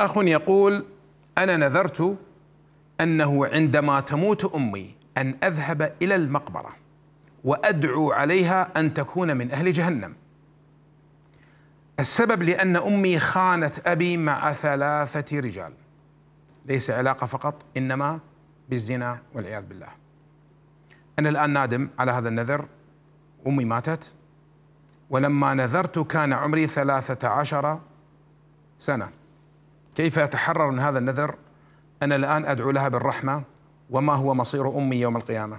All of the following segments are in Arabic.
أخ يقول أنا نذرت أنه عندما تموت أمي أن أذهب إلى المقبرة وأدعو عليها أن تكون من أهل جهنم السبب لأن أمي خانت أبي مع ثلاثة رجال ليس علاقة فقط إنما بالزنا والعياذ بالله أنا الآن نادم على هذا النذر أمي ماتت ولما نذرت كان عمري ثلاثة عشر سنة كيف يتحرر من هذا النذر أنا الآن أدعو لها بالرحمة وما هو مصير أمي يوم القيامة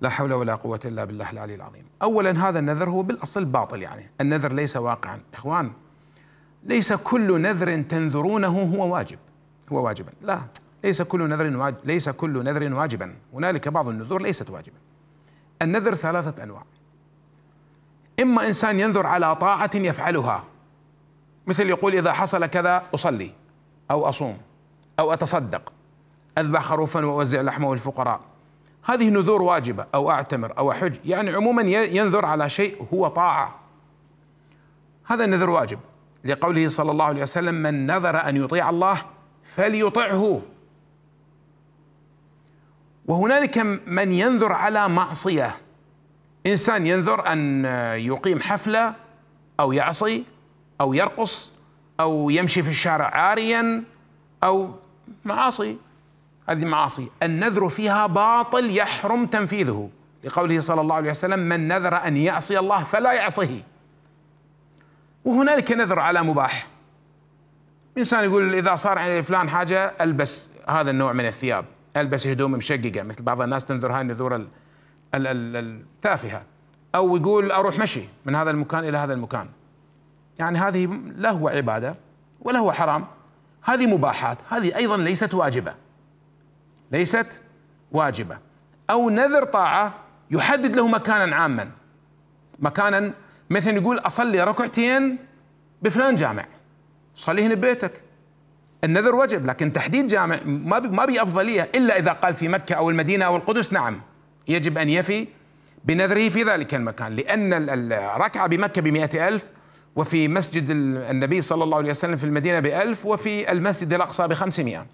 لا حول ولا قوة إلا بالله العلي العظيم أولا هذا النذر هو بالأصل باطل يعني النذر ليس واقعا إخوان ليس كل نذر تنذرونه هو واجب هو واجبا لا ليس كل نذر واجب ليس كل نذر واجبا هنالك بعض النذور ليست واجبا النذر ثلاثة أنواع إما إنسان ينذر على طاعة يفعلها مثل يقول إذا حصل كذا أصلي أو أصوم أو أتصدق أذبح خروفا وأوزع لحمه للفقراء هذه نذور واجبة أو أعتمر أو أحج يعني عموما ينذر على شيء هو طاعة هذا النذر واجب لقوله صلى الله عليه وسلم من نذر أن يطيع الله فليطعه وهنالك من ينذر على معصية إنسان ينذر أن يقيم حفلة أو يعصي أو يرقص أو يمشي في الشارع عاريا أو معاصي هذه معاصي النذر فيها باطل يحرم تنفيذه لقوله صلى الله عليه وسلم من نذر أن يعصي الله فلا يعصيه وهنالك نذر على مباح إنسان يقول إذا صار عن فلان حاجة ألبس هذا النوع من الثياب ألبس هدوم مشققة مثل بعض الناس تنذر هاي النذور التافهة أو يقول أروح مشي من هذا المكان إلى هذا المكان يعني هذه لا هو عبادة ولا هو حرام هذه مباحات هذه أيضا ليست واجبة ليست واجبة أو نذر طاعة يحدد له مكانا عاما مكانا مثلا يقول أصلي ركعتين بفلان جامع صلي هنا ببيتك النذر وجب لكن تحديد جامع ما بي ما بي افضليه الا اذا قال في مكه او المدينه او القدس نعم يجب ان يفي بنذره في ذلك المكان لان الركعه بمكه ب ألف وفي مسجد النبي صلى الله عليه وسلم في المدينة بألف وفي المسجد الأقصى بخمسمائة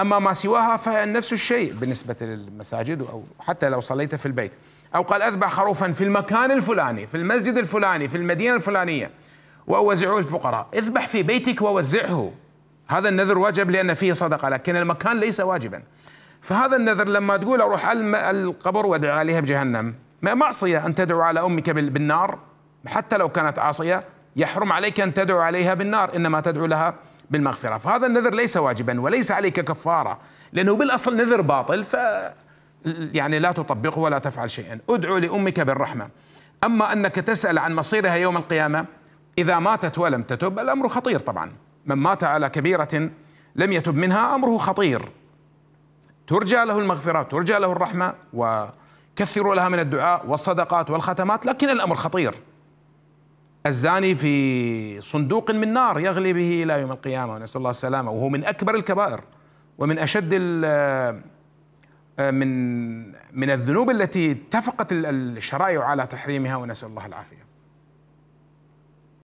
أما ما سواها فنفس الشيء بالنسبة للمساجد أو حتى لو صليت في البيت أو قال أذبح خروفا في المكان الفلاني في المسجد الفلاني في المدينة الفلانية وأوزعه الفقراء اذبح في بيتك ووزعه هذا النذر وجب لأن فيه صدقة لكن المكان ليس واجبا فهذا النذر لما تقول أروح القبر وادع عليها بجهنم ما معصية أن تدعو على أمك بالنار حتى لو كانت عاصية يحرم عليك أن تدعو عليها بالنار إنما تدعو لها بالمغفرة فهذا النذر ليس واجبا وليس عليك كفارة لأنه بالأصل نذر باطل ف يعني لا تطبقه ولا تفعل شيئا ادعو لأمك بالرحمة أما أنك تسأل عن مصيرها يوم القيامة إذا ماتت ولم تتب الأمر خطير طبعا من مات على كبيرة لم يتب منها أمره خطير ترجى له المغفرة ترجى له الرحمة وكثروا لها من الدعاء والصدقات والختمات لكن الأمر خطير الزاني في صندوق من نار يغلي به إلى يوم القيامة ونسأل الله السلامة وهو من أكبر الكبائر ومن أشد آه، من من الذنوب التي اتفقت الشرائع على تحريمها ونسأل الله العافية